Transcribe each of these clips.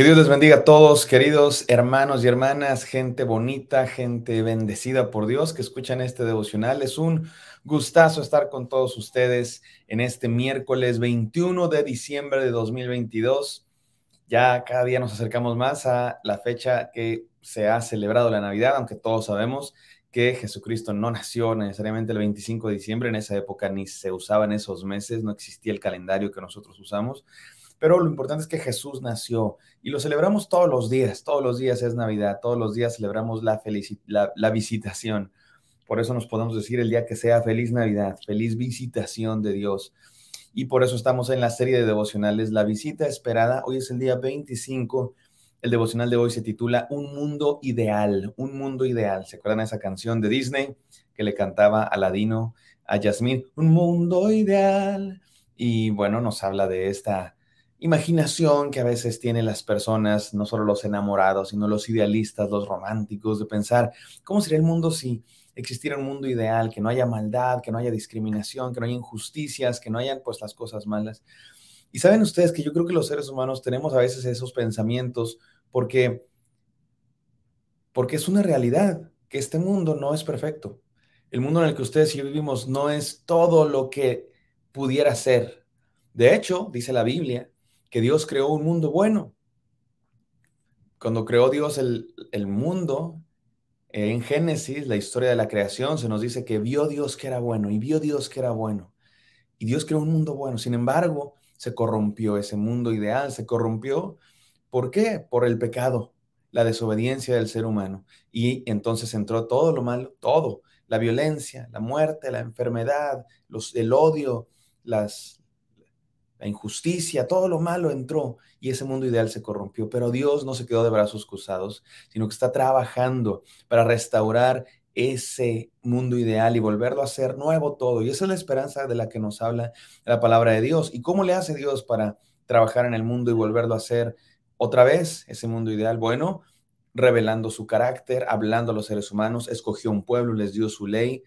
Que Dios les bendiga a todos, queridos hermanos y hermanas, gente bonita, gente bendecida por Dios que escuchan este devocional. Es un gustazo estar con todos ustedes en este miércoles 21 de diciembre de 2022. Ya cada día nos acercamos más a la fecha que se ha celebrado la Navidad, aunque todos sabemos que Jesucristo no nació necesariamente el 25 de diciembre, en esa época ni se usaban esos meses, no existía el calendario que nosotros usamos pero lo importante es que Jesús nació y lo celebramos todos los días, todos los días es Navidad, todos los días celebramos la, la, la visitación. Por eso nos podemos decir el día que sea feliz Navidad, feliz visitación de Dios. Y por eso estamos en la serie de devocionales La visita esperada. Hoy es el día 25. El devocional de hoy se titula Un mundo ideal, un mundo ideal. ¿Se acuerdan de esa canción de Disney que le cantaba Aladino a Yasmín? Un mundo ideal. Y bueno, nos habla de esta imaginación que a veces tienen las personas, no solo los enamorados, sino los idealistas, los románticos, de pensar cómo sería el mundo si existiera un mundo ideal, que no haya maldad, que no haya discriminación, que no haya injusticias, que no hayan pues las cosas malas. Y saben ustedes que yo creo que los seres humanos tenemos a veces esos pensamientos porque porque es una realidad que este mundo no es perfecto. El mundo en el que ustedes y yo vivimos no es todo lo que pudiera ser. De hecho, dice la Biblia, que Dios creó un mundo bueno. Cuando creó Dios el, mundo, en Génesis, la historia de la creación, se nos dice que vio Dios que era bueno y vio Dios que era bueno. Y Dios creó un mundo bueno. Sin embargo, se corrompió ese mundo ideal, se corrompió. ¿Por qué? Por el pecado, la desobediencia del ser humano. Y entonces entró todo lo malo, todo. La violencia, la muerte, la enfermedad, los, el odio, las, la injusticia, todo lo malo entró y ese mundo ideal se corrompió. Pero Dios no se quedó de brazos cruzados, sino que está trabajando para restaurar ese mundo ideal y volverlo a ser nuevo todo. Y esa es la esperanza de la que nos habla la palabra de Dios. ¿Y cómo le hace Dios para trabajar en el mundo y volverlo a hacer otra vez ese mundo ideal? Bueno, revelando su carácter, hablando a los seres humanos, escogió un pueblo, y les dio su ley,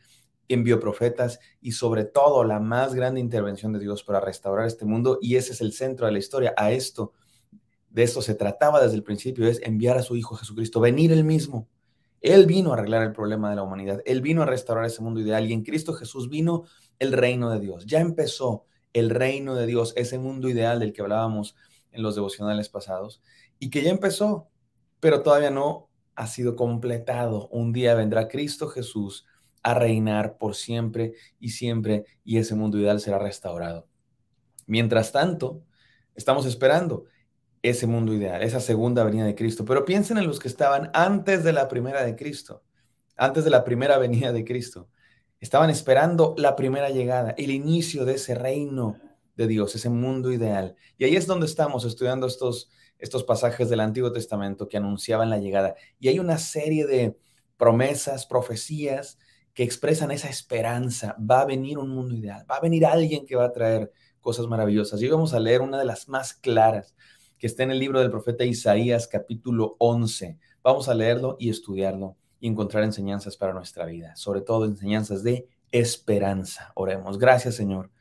envió profetas y sobre todo la más grande intervención de Dios para restaurar este mundo y ese es el centro de la historia. A esto, de esto se trataba desde el principio, es enviar a su Hijo Jesucristo, venir él mismo. Él vino a arreglar el problema de la humanidad, él vino a restaurar ese mundo ideal y en Cristo Jesús vino el reino de Dios. Ya empezó el reino de Dios, ese mundo ideal del que hablábamos en los devocionales pasados y que ya empezó, pero todavía no ha sido completado. Un día vendrá Cristo Jesús a reinar por siempre y siempre y ese mundo ideal será restaurado. Mientras tanto, estamos esperando ese mundo ideal, esa segunda venida de Cristo. Pero piensen en los que estaban antes de la primera de Cristo, antes de la primera venida de Cristo. Estaban esperando la primera llegada, el inicio de ese reino de Dios, ese mundo ideal. Y ahí es donde estamos estudiando estos, estos pasajes del Antiguo Testamento que anunciaban la llegada. Y hay una serie de promesas, profecías que expresan esa esperanza. Va a venir un mundo ideal, va a venir alguien que va a traer cosas maravillosas. Y vamos a leer una de las más claras que está en el libro del profeta Isaías capítulo 11. Vamos a leerlo y estudiarlo y encontrar enseñanzas para nuestra vida, sobre todo enseñanzas de esperanza. Oremos. Gracias, Señor,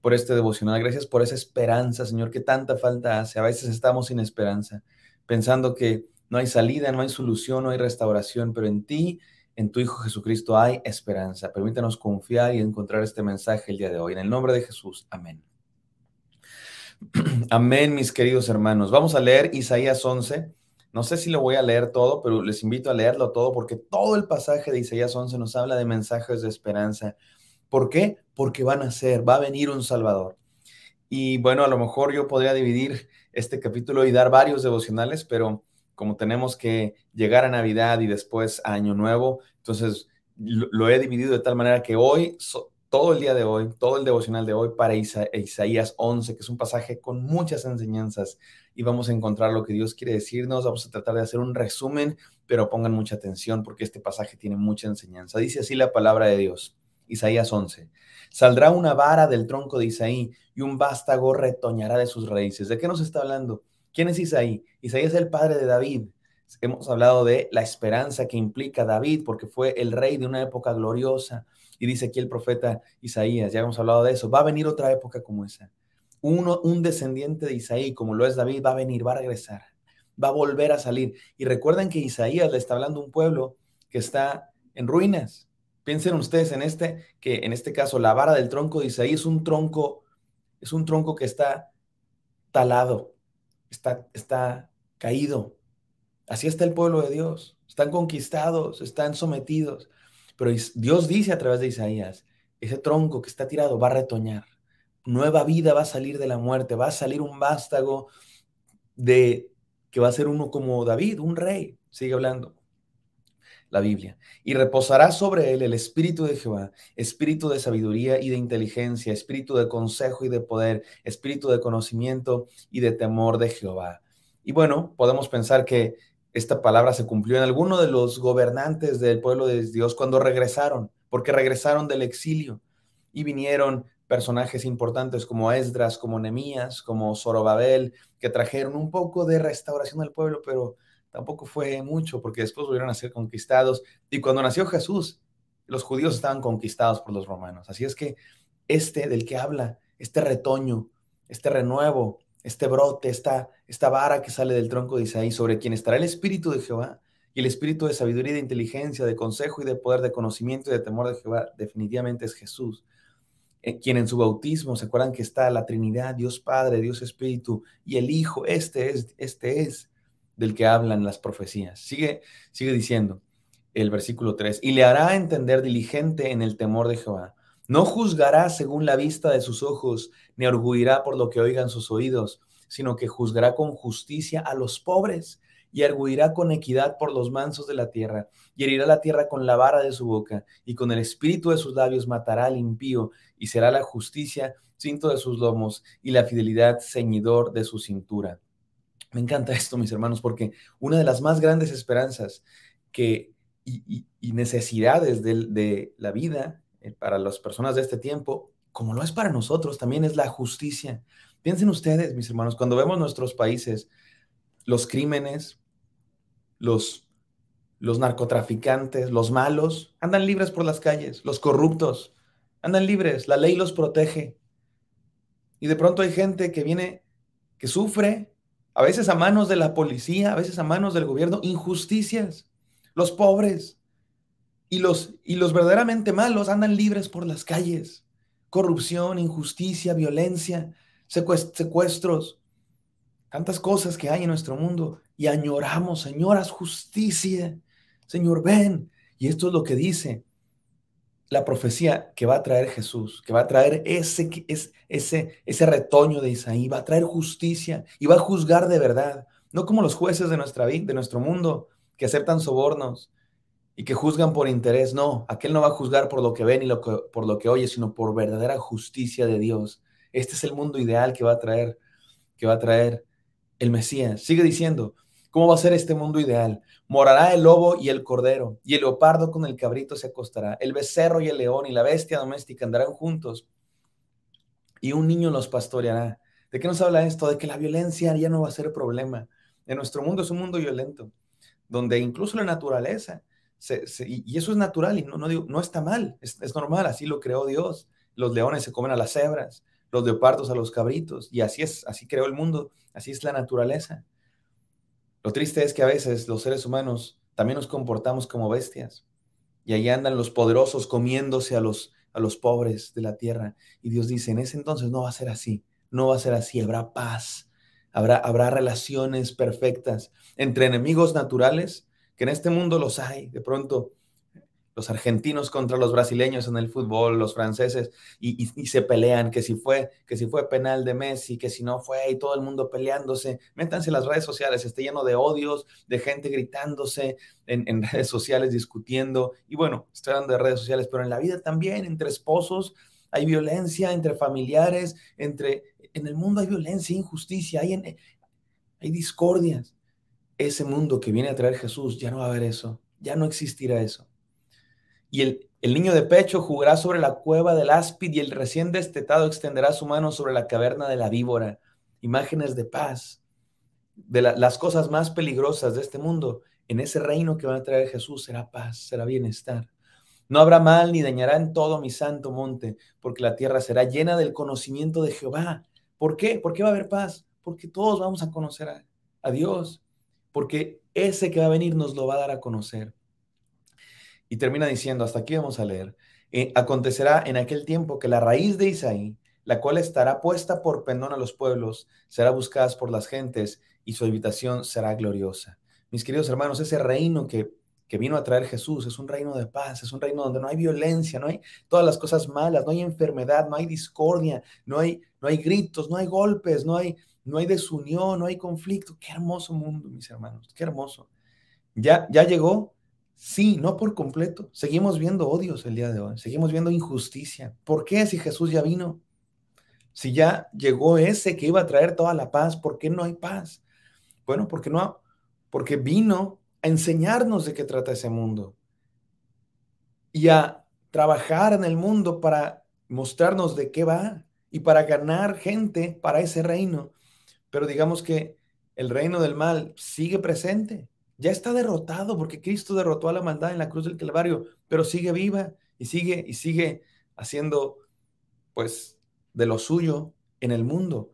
por este devocional. Gracias por esa esperanza, Señor, que tanta falta hace. A veces estamos sin esperanza, pensando que no hay salida, no hay solución, no hay restauración, pero en ti en tu Hijo Jesucristo hay esperanza. Permítanos confiar y encontrar este mensaje el día de hoy. En el nombre de Jesús, amén. amén, mis queridos hermanos. Vamos a leer Isaías 11. No sé si lo voy a leer todo, pero les invito a leerlo todo porque todo el pasaje de Isaías 11 nos habla de mensajes de esperanza. ¿Por qué? Porque van a ser, va a venir un Salvador. Y bueno, a lo mejor yo podría dividir este capítulo y dar varios devocionales, pero como tenemos que llegar a Navidad y después a Año Nuevo, entonces lo, he dividido de tal manera que hoy, todo el día de hoy, todo el devocional de hoy para Isaías 11, que es un pasaje con muchas enseñanzas y vamos a encontrar lo que Dios quiere decirnos, vamos a tratar de hacer un resumen, pero pongan mucha atención porque este pasaje tiene mucha enseñanza. Dice así la palabra de Dios. Isaías 11. Saldrá una vara del tronco de Isaí y un vástago retoñará de sus raíces. ¿De qué nos está hablando? ¿Quién es Isaí? Isaías es el padre de David. Hemos hablado de la esperanza que implica David, porque fue el rey de una época gloriosa. Y dice aquí el profeta Isaías, ya hemos hablado de eso, va a venir otra época como esa. Uno, un descendiente de Isaí, como lo es David, va a venir, va a regresar, va a volver a salir. Y recuerden que Isaías le está hablando a un pueblo que está en ruinas. Piensen ustedes en este, que en este caso la vara del tronco de Isaí es un tronco, es un tronco que está talado, está, está caído. Así está el pueblo de Dios. Están conquistados, están sometidos. Pero Dios dice a través de Isaías, ese tronco que está tirado va a retoñar. Nueva vida va a salir de la muerte, va a salir un vástago de que va a ser uno como David, un rey. Sigue hablando la Biblia. Y reposará sobre él el espíritu de Jehová, espíritu de sabiduría y de inteligencia, espíritu de consejo y de poder, espíritu de conocimiento y de temor de Jehová. Y bueno, podemos pensar que esta palabra se cumplió en alguno de los gobernantes del pueblo de Dios cuando regresaron, porque regresaron del exilio y vinieron personajes importantes como Esdras, como Nemías, como Zorobabel, que trajeron un poco de restauración al pueblo, pero tampoco fue mucho porque después volvieron a ser conquistados. Y cuando nació Jesús, los judíos estaban conquistados por los romanos. Así es que este del que habla, este retoño, este renuevo, este brote, esta, esta vara que sale del tronco de Isaí, sobre quien estará el Espíritu de Jehová, y el espíritu de sabiduría de inteligencia, de consejo y de poder, de conocimiento y de temor de Jehová, definitivamente es Jesús, eh, quien en su bautismo, ¿se acuerdan que está la Trinidad, Dios Padre, Dios Espíritu y el Hijo? Este es, este es del que hablan las profecías. Sigue, sigue diciendo el versículo 3, y le hará entender diligente en el temor de Jehová. No juzgará según la vista de sus ojos, ni arguirá por lo que oigan sus oídos, sino que juzgará con justicia a los pobres y arguirá con equidad por los mansos de la tierra, y herirá la tierra con la vara de su boca, y con el espíritu de sus labios matará al impío, y será la justicia cinto de sus lomos, y la fidelidad ceñidor de su cintura me encanta esto, mis hermanos, porque una de las más grandes esperanzas que, y, necesidades de, la vida eh, para las personas de este tiempo, como lo es para nosotros, también es la justicia. Piensen ustedes, mis hermanos, cuando vemos nuestros países, los crímenes, los, los narcotraficantes, los malos, andan libres por las calles, los corruptos, andan libres, la ley los protege. Y de pronto hay gente que viene, que sufre a veces a manos de la policía, a veces a manos del gobierno, injusticias. Los pobres y los, y los verdaderamente malos andan libres por las calles. Corrupción, injusticia, violencia, secuestros, tantas cosas que hay en nuestro mundo y añoramos, señoras, justicia. Señor, ven. Y esto es lo que dice la profecía que va a traer Jesús, que va a traer ese, ese, ese retoño de Isaí, va a traer justicia y va a juzgar de verdad, no como los jueces de, nuestra, de nuestro mundo que aceptan sobornos y que juzgan por interés. No, aquel no va a juzgar por lo que ve ni lo por lo que oye, sino por verdadera justicia de Dios. Este es el mundo ideal que va a traer, que va a traer el Mesías. Sigue diciendo, ¿Cómo va a ser este mundo ideal? Morará el lobo y el cordero, y el leopardo con el cabrito se acostará, el becerro y el león y la bestia doméstica andarán juntos, y un niño los pastoreará. ¿De qué nos habla esto? De que la violencia ya no va a ser problema. En nuestro mundo es un mundo violento, donde incluso la naturaleza, y eso es natural y no, no, está mal, es, es normal, así lo creó Dios. Los leones se comen a las cebras, los leopardos a los cabritos, y así es, así creó el mundo, así es la naturaleza. Lo triste es que a veces los seres humanos también nos comportamos como bestias. Y ahí andan los poderosos comiéndose a los, a los pobres de la tierra. Y Dios dice, en ese entonces no va a ser así, no va a ser así, habrá paz, habrá, habrá relaciones perfectas entre enemigos naturales, que en este mundo los hay de pronto, los argentinos contra los brasileños en el fútbol, los franceses, y, se pelean, que si fue, que si fue penal de Messi, que si no fue, y todo el mundo peleándose. Métanse las redes sociales, esté lleno de odios, de gente gritándose en, redes sociales, discutiendo, y bueno, estoy hablando de redes sociales, pero en la vida también, entre esposos, hay violencia, entre familiares, entre, en el mundo hay violencia, injusticia, hay, hay discordias. Ese mundo que viene a traer Jesús, ya no va a haber eso, ya no existirá eso y el, niño de pecho jugará sobre la cueva del áspid y el recién destetado extenderá su mano sobre la caverna de la víbora. Imágenes de paz, de las cosas más peligrosas de este mundo. En ese reino que va a traer Jesús será paz, será bienestar. No habrá mal ni dañará en todo mi santo monte, porque la tierra será llena del conocimiento de Jehová. ¿Por qué? ¿Por qué va a haber paz? Porque todos vamos a conocer a, a Dios, porque ese que va a venir nos lo va a dar a conocer. Y termina diciendo, hasta aquí vamos a leer, eh, acontecerá en aquel tiempo que la raíz de Isaí, la cual estará puesta por pendón a los pueblos, será buscada por las gentes y su habitación será gloriosa. Mis queridos hermanos, ese reino que, que vino a traer Jesús es un reino de paz, es un reino donde no hay violencia, no hay todas las cosas malas, no hay enfermedad, no hay discordia, no hay, no hay gritos, no hay golpes, no hay, no hay desunión, no hay conflicto. Qué hermoso mundo, mis hermanos, qué hermoso. Ya, ya llegó Sí, no por completo. Seguimos viendo odios el día de hoy, seguimos viendo injusticia. ¿Por qué si Jesús ya vino? Si ya llegó ese que iba a traer toda la paz, ¿por qué no hay paz? Bueno, porque no porque vino a enseñarnos de qué trata ese mundo y a trabajar en el mundo para mostrarnos de qué va y para ganar gente para ese reino. Pero digamos que el reino del mal sigue presente ya está derrotado porque Cristo derrotó a la maldad en la cruz del Calvario, pero sigue viva y sigue y sigue haciendo pues de lo suyo en el mundo.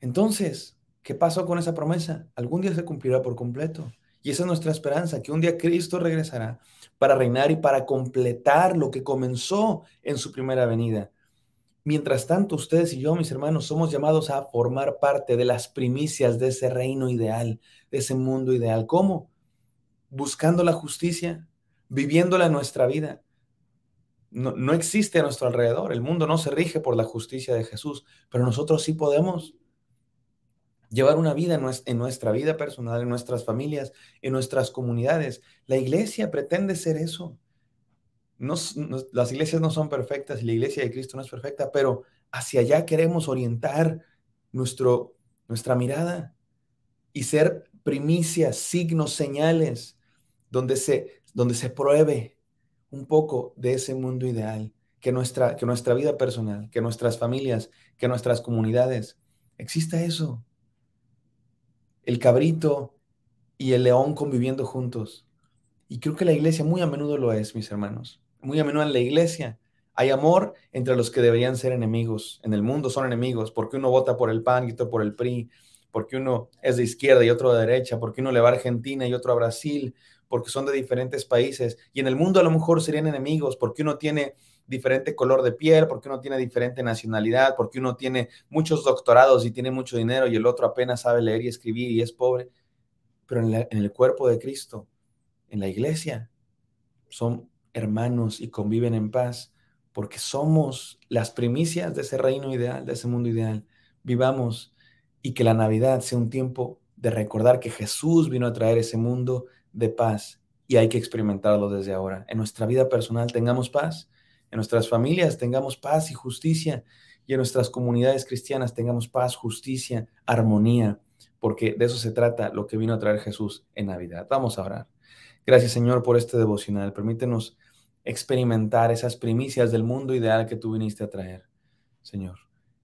Entonces, ¿qué pasó con esa promesa? Algún día se cumplirá por completo. Y esa es nuestra esperanza, que un día Cristo regresará para reinar y para completar lo que comenzó en su primera venida. Mientras tanto, ustedes y yo, mis hermanos, somos llamados a formar parte de las primicias de ese reino ideal, de ese mundo ideal. ¿Cómo? buscando la justicia, viviéndola en nuestra vida. No, existe a nuestro alrededor, el mundo no se rige por la justicia de Jesús, pero nosotros sí podemos llevar una vida en, nuestra vida personal, en nuestras familias, en nuestras comunidades. La iglesia pretende ser eso. las iglesias no son perfectas y la iglesia de Cristo no es perfecta, pero hacia allá queremos orientar nuestro, nuestra mirada y ser primicias, signos, señales donde se, donde se pruebe un poco de ese mundo ideal, que nuestra, que nuestra vida personal, que nuestras familias, que nuestras comunidades, exista eso. El cabrito y el león conviviendo juntos. Y creo que la iglesia muy a menudo lo es, mis hermanos. Muy a menudo en la iglesia hay amor entre los que deberían ser enemigos. En el mundo son enemigos porque uno vota por el PAN y otro por el PRI, porque uno es de izquierda y otro de derecha, porque uno le va a Argentina y otro a Brasil, porque son de diferentes países y en el mundo a lo mejor serían enemigos porque uno tiene diferente color de piel, porque uno tiene diferente nacionalidad, porque uno tiene muchos doctorados y tiene mucho dinero y el otro apenas sabe leer y escribir y es pobre. Pero en, el cuerpo de Cristo, en la iglesia, son hermanos y conviven en paz porque somos las primicias de ese reino ideal, de ese mundo ideal. Vivamos y que la Navidad sea un tiempo de recordar que Jesús vino a traer ese mundo de paz y hay que experimentarlo desde ahora. En nuestra vida personal tengamos paz, en nuestras familias tengamos paz y justicia y en nuestras comunidades cristianas tengamos paz, justicia, armonía, porque de eso se trata lo que vino a traer Jesús en Navidad. Vamos a orar. Gracias Señor por este devocional. Permítenos experimentar esas primicias del mundo ideal que tú viniste a traer, Señor.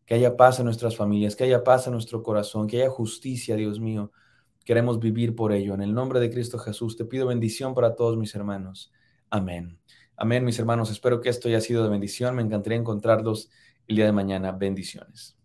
Que haya paz en nuestras familias, que haya paz en nuestro corazón, que haya justicia, Dios mío, Queremos vivir por ello. En el nombre de Cristo Jesús, te pido bendición para todos mis hermanos. Amén. Amén, mis hermanos. Espero que esto haya sido de bendición. Me encantaría encontrarlos el día de mañana. Bendiciones.